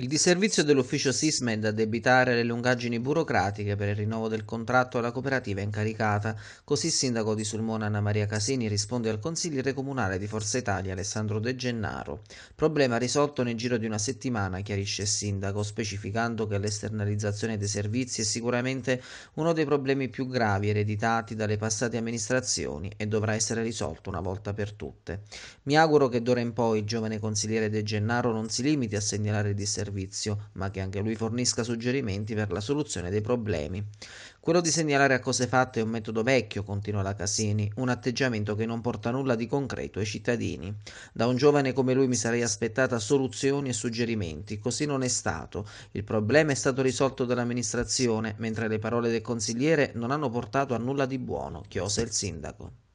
Il disservizio dell'ufficio Sisma è da debitare alle lungaggini burocratiche per il rinnovo del contratto alla cooperativa incaricata, così il sindaco di Sulmona Anna Maria Casini risponde al consigliere comunale di Forza Italia Alessandro De Gennaro. Problema risolto nel giro di una settimana, chiarisce il sindaco, specificando che l'esternalizzazione dei servizi è sicuramente uno dei problemi più gravi ereditati dalle passate amministrazioni e dovrà essere risolto una volta per tutte. Mi auguro che d'ora in poi il giovane consigliere De Gennaro non si limiti a segnalare i disservizi servizio, ma che anche lui fornisca suggerimenti per la soluzione dei problemi. Quello di segnalare a cose fatte è un metodo vecchio, continua la Casini, un atteggiamento che non porta nulla di concreto ai cittadini. Da un giovane come lui mi sarei aspettata soluzioni e suggerimenti, così non è stato. Il problema è stato risolto dall'amministrazione, mentre le parole del consigliere non hanno portato a nulla di buono, chiosa il sindaco.